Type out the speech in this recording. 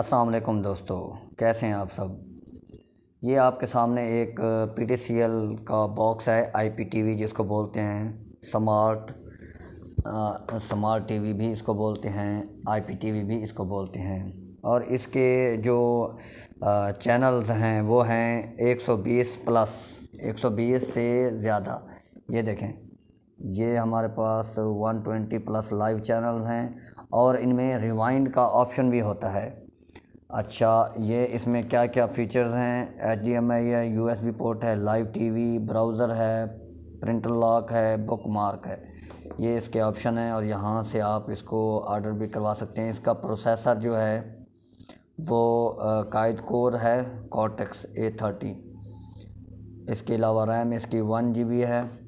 अस्सलाम वालेकुम दोस्तों कैसे हैं आप सब ये आपके सामने एक पी टी सी एल का बॉक्स है आई पी टी वी जिसको बोलते हैं स्मार्ट स्मार्ट टी वी भी इसको बोलते हैं आई पी टी वी भी इसको बोलते हैं और इसके जो चैनल्स हैं वो हैं 120 प्लस 120 से ज़्यादा ये देखें ये हमारे पास 120 प्लस लाइव चैनल्स हैं और इनमें रिवाइंड का ऑप्शन भी होता है अच्छा ये इसमें क्या क्या फ़ीचर्स हैं एच डी एम आई है यू एस बी पोर्ट है लाइव टी वी ब्राउज़र है प्रिंट लॉक है बुक मार्क है ये इसके ऑप्शन हैं और यहाँ से आप इसको आर्डर भी करवा सकते हैं इसका प्रोसेसर जो है वो कायद कोर है कॉटेक्स ए थर्टी इसके अलावा रैम इसकी वन जी बी है